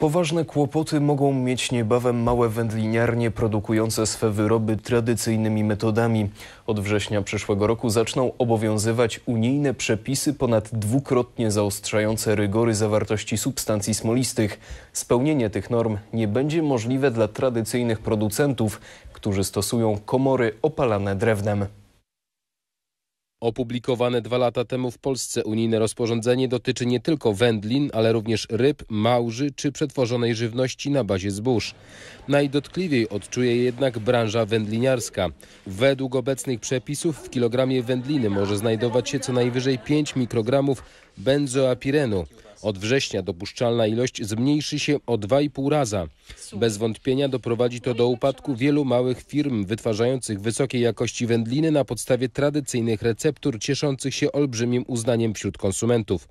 Poważne kłopoty mogą mieć niebawem małe wędliniarnie produkujące swe wyroby tradycyjnymi metodami. Od września przyszłego roku zaczną obowiązywać unijne przepisy ponad dwukrotnie zaostrzające rygory zawartości substancji smolistych. Spełnienie tych norm nie będzie możliwe dla tradycyjnych producentów, którzy stosują komory opalane drewnem. Opublikowane dwa lata temu w Polsce unijne rozporządzenie dotyczy nie tylko wędlin, ale również ryb, małży czy przetworzonej żywności na bazie zbóż. Najdotkliwiej odczuje jednak branża wędliniarska. Według obecnych przepisów w kilogramie wędliny może znajdować się co najwyżej 5 mikrogramów benzoapirenu. Od września dopuszczalna ilość zmniejszy się o 2,5 raza. Bez wątpienia doprowadzi to do upadku wielu małych firm wytwarzających wysokiej jakości wędliny na podstawie tradycyjnych receptur cieszących się olbrzymim uznaniem wśród konsumentów.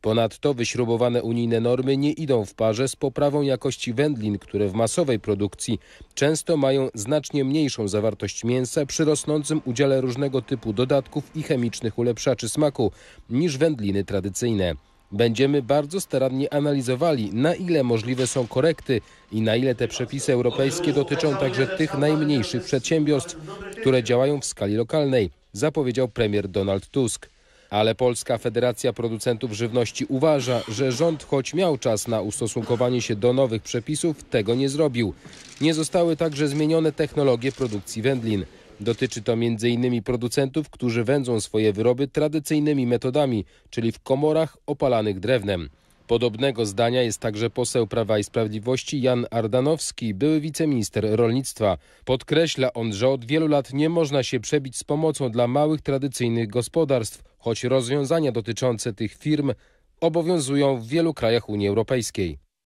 Ponadto wyśrubowane unijne normy nie idą w parze z poprawą jakości wędlin, które w masowej produkcji często mają znacznie mniejszą zawartość mięsa przy rosnącym udziale różnego typu dodatków i chemicznych ulepszaczy smaku niż wędliny tradycyjne. Będziemy bardzo starannie analizowali, na ile możliwe są korekty i na ile te przepisy europejskie dotyczą także tych najmniejszych przedsiębiorstw, które działają w skali lokalnej, zapowiedział premier Donald Tusk. Ale Polska Federacja Producentów Żywności uważa, że rząd, choć miał czas na ustosunkowanie się do nowych przepisów, tego nie zrobił. Nie zostały także zmienione technologie produkcji wędlin. Dotyczy to m.in. producentów, którzy wędzą swoje wyroby tradycyjnymi metodami, czyli w komorach opalanych drewnem. Podobnego zdania jest także poseł Prawa i Sprawiedliwości Jan Ardanowski, były wiceminister rolnictwa. Podkreśla on, że od wielu lat nie można się przebić z pomocą dla małych tradycyjnych gospodarstw, choć rozwiązania dotyczące tych firm obowiązują w wielu krajach Unii Europejskiej.